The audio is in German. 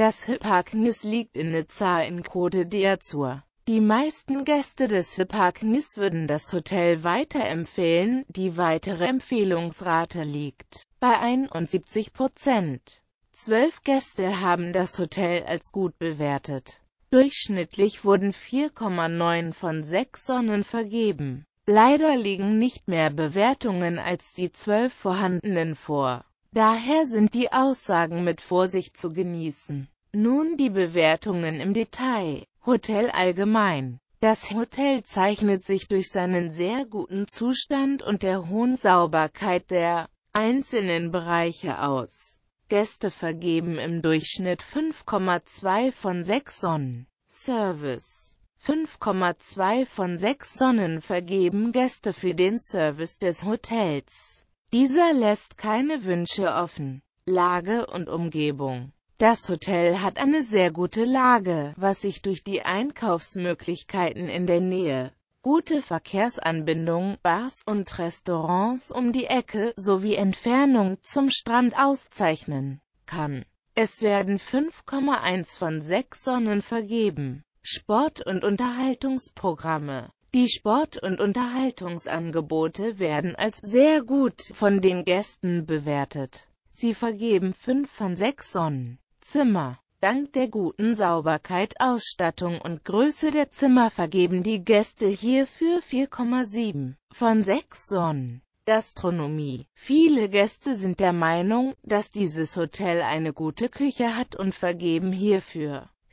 Das Hipparchnis liegt in der Zahlencode d'Azur. Die meisten Gäste des Hipparchnis würden das Hotel weiterempfehlen, die weitere Empfehlungsrate liegt bei 71 Prozent. Zwölf Gäste haben das Hotel als gut bewertet. Durchschnittlich wurden 4,9 von 6 Sonnen vergeben. Leider liegen nicht mehr Bewertungen als die zwölf vorhandenen vor. Daher sind die Aussagen mit Vorsicht zu genießen. Nun die Bewertungen im Detail. Hotel allgemein. Das Hotel zeichnet sich durch seinen sehr guten Zustand und der hohen Sauberkeit der einzelnen Bereiche aus. Gäste vergeben im Durchschnitt 5,2 von 6 Sonnen. Service 5,2 von 6 Sonnen vergeben Gäste für den Service des Hotels. Dieser lässt keine Wünsche offen. Lage und Umgebung Das Hotel hat eine sehr gute Lage, was sich durch die Einkaufsmöglichkeiten in der Nähe, gute Verkehrsanbindung, Bars und Restaurants um die Ecke sowie Entfernung zum Strand auszeichnen kann. Es werden 5,1 von 6 Sonnen vergeben. Sport- und Unterhaltungsprogramme die Sport- und Unterhaltungsangebote werden als sehr gut von den Gästen bewertet. Sie vergeben 5 von 6 Sonnenzimmer. Dank der guten Sauberkeit, Ausstattung und Größe der Zimmer vergeben die Gäste hierfür 4,7 von 6 Sonnen. Gastronomie. Viele Gäste sind der Meinung, dass dieses Hotel eine gute Küche hat und vergeben hierfür